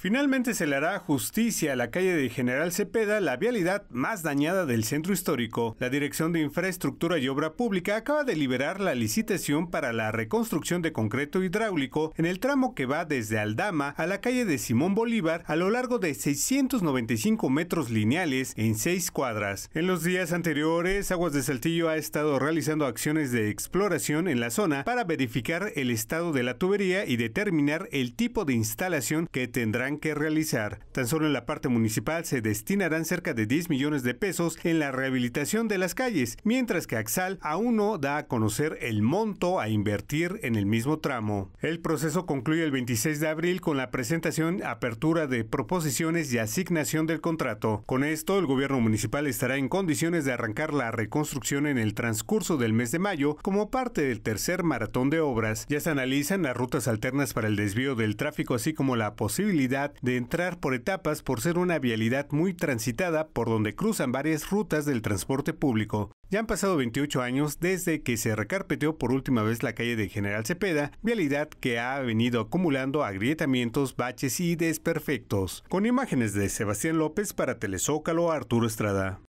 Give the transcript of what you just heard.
Finalmente se le hará justicia a la calle de General Cepeda, la vialidad más dañada del centro histórico. La Dirección de Infraestructura y Obra Pública acaba de liberar la licitación para la reconstrucción de concreto hidráulico en el tramo que va desde Aldama a la calle de Simón Bolívar a lo largo de 695 metros lineales en seis cuadras. En los días anteriores, Aguas de Saltillo ha estado realizando acciones de exploración en la zona para verificar el estado de la tubería y determinar el tipo de instalación que tendrá que realizar. Tan solo en la parte municipal se destinarán cerca de 10 millones de pesos en la rehabilitación de las calles, mientras que Axal aún no da a conocer el monto a invertir en el mismo tramo. El proceso concluye el 26 de abril con la presentación, apertura de proposiciones y asignación del contrato. Con esto, el gobierno municipal estará en condiciones de arrancar la reconstrucción en el transcurso del mes de mayo como parte del tercer maratón de obras. Ya se analizan las rutas alternas para el desvío del tráfico, así como la posibilidad de entrar por etapas por ser una vialidad muy transitada por donde cruzan varias rutas del transporte público. Ya han pasado 28 años desde que se recarpeteó por última vez la calle de General Cepeda, vialidad que ha venido acumulando agrietamientos, baches y desperfectos. Con imágenes de Sebastián López para Telezócalo, Arturo Estrada.